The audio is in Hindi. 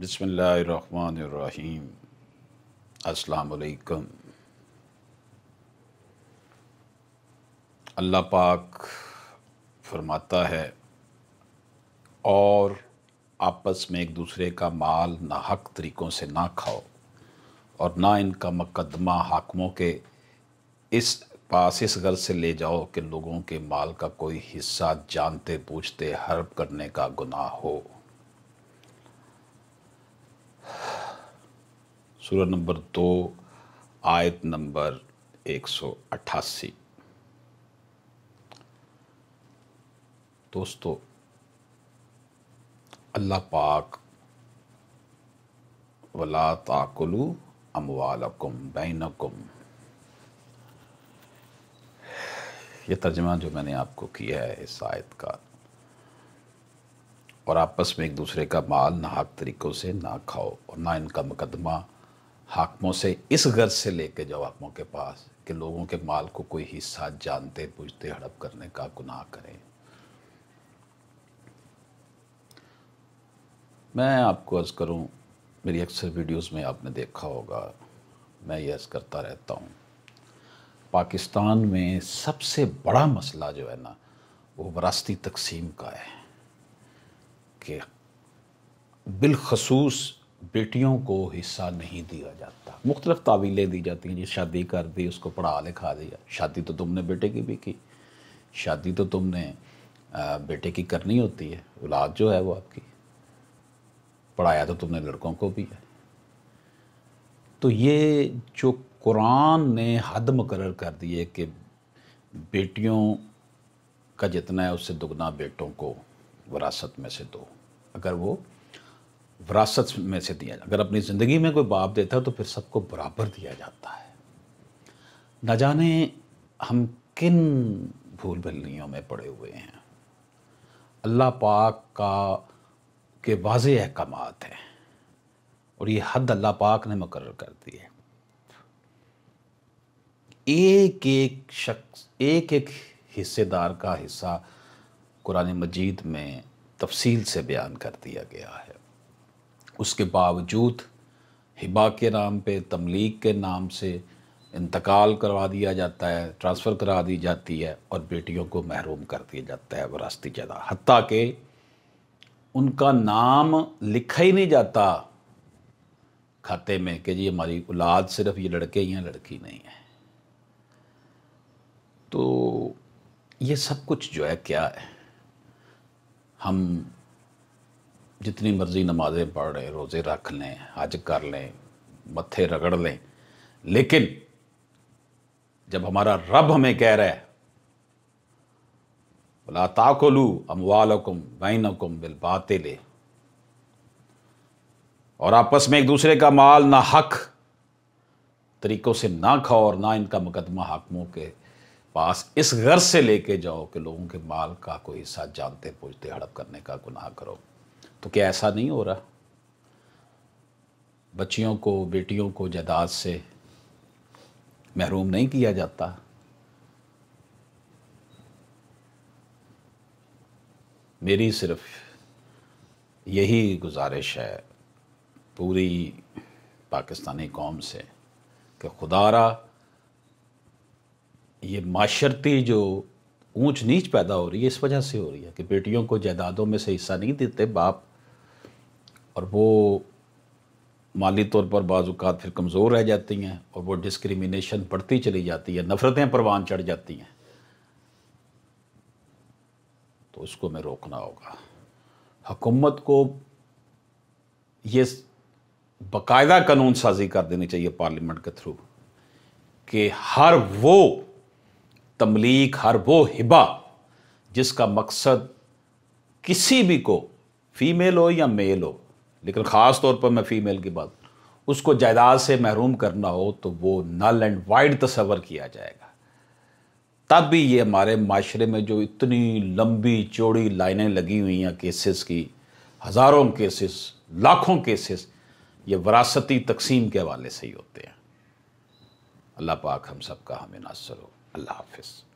बसमीम् अलकम अल्लाह पाक फरमाता है और आपस में एक दूसरे का माल ना हक तरीक़ों से ना खाओ और ना इनका मुकदमा हाकमों के इस पास इस गर्ज से ले जाओ कि लोगों के माल का कोई हिस्सा जानते पूछते हर्ब करने का गुनाह हो सूरह नंबर दो आयत नंबर एक सौ अट्ठासी दोस्तों अल्लाह पाक वला ताकुलू अमवालकुम बैनकुम ये तर्जमा जो मैंने आपको किया है इस आयत का और आपस में एक दूसरे का माल नाहक तरीक़ों से ना खाओ और ना इनका मुकदमा हाकमों से इस गर्ज से लेके जाओ हाकमों के पास कि लोगों के माल को कोई हिस्सा जानते बूझते हड़प करने का गुनाह करें मैं आपको अर्ज़ करूं मेरी अक्सर वीडियोस में आपने देखा होगा मैं ये अर्ज़ करता रहता हूं पाकिस्तान में सबसे बड़ा मसला जो है ना वो वरासती तकसीम का है कि बिलखसूस बेटियों को हिस्सा नहीं दिया जाता मुख्तलिफ तावीलें दी जाती हैं जी शादी कर दी उसको पढ़ा लिखा दिया शादी तो तुमने बेटे की भी की शादी तो तुमने बेटे की करनी होती है औलाद जो है वो आपकी पढ़ाया तो तुमने लड़कों को भी है तो ये जो कुरान ने हद मुकर कर दी है कि बेटियों का जितना है उससे दुगना बेटों को वरासत में से दो अगर वो विरासत में से दिया जाता अगर अपनी ज़िंदगी में कोई बाप देता है तो फिर सबको बराबर दिया जाता है न जाने हम किन भूल भलियों में पड़े हुए हैं अल्लाह पाक का के वाज अहकाम हैं और ये हद अल्लाह पाक ने मुकर कर दी है एक एक शख्स एक एक हिस्सेदार का हिस्सा कुरान मजीद में तफसील से बयान कर दिया गया है उसके बावजूद हिबा के नाम पे तमलीग के नाम से इंतकाल करवा दिया जाता है ट्रांसफ़र करा दी जाती है और बेटियों को महरूम कर दिया जाता है वरासती ज़्यादा हती के उनका नाम लिखा ही नहीं जाता खाते में कि जी हमारी औलाद सिर्फ ये लड़के ही हैं लड़की नहीं है तो ये सब कुछ जो है क्या है हम जितनी मर्ज़ी नमाज़ें पढ़ लें रोज़े रख लें हज कर लें मत्थे रगड़ लें लेकिन जब हमारा रब हमें कह रहा है बोला ताकोलू अमवालकुम बैनकुम बिल बातिल और आपस में एक दूसरे का माल ना हक तरीक़ों से ना खाओ और ना इनका मुकदमा हाकमों के पास इस गर्ज से लेके जाओ कि लोगों के माल का कोई हिस्सा जानते पूछते हड़प करने का गुनाह करो तो क्या ऐसा नहीं हो रहा बच्चियों को बेटियों को जायदाद से महरूम नहीं किया जाता मेरी सिर्फ यही गुजारिश है पूरी पाकिस्तानी कौम से कि खुदारा ये माशरती जो ऊंच नीच पैदा हो रही है इस वजह से हो रही है कि बेटियों को जायदादों में से हिस्सा नहीं देते बाप और वो माली तौर पर बाज़ात फिर कमज़ोर रह जाती हैं और वो डिस्क्रिमिनेशन बढ़ती चली जाती है नफ़रतें परवान चढ़ जाती हैं तो उसको मैं रोकना होगा हुकूमत को ये बाकायदा कानून साजी कर देनी चाहिए पार्लियामेंट के थ्रू कि हर वो तमलीक हर वो हिबा जिसका मकसद किसी भी को फीमेल हो या मेल हो लेकिन ख़ास तौर पर मैं फ़ीमेल की बात उसको जायदाद से महरूम करना हो तो वो नल एंड वाइड तस्वर किया जाएगा तब भी ये हमारे माशरे में जो इतनी लंबी चौड़ी लाइनें लगी हुई हैं केसेस की हज़ारों केसेस लाखों केसेस ये वरासती तकसीम के हवाले से ही होते हैं अल्लाह पाक हम सब का हमें नासर हो अल्लाह हाफिज़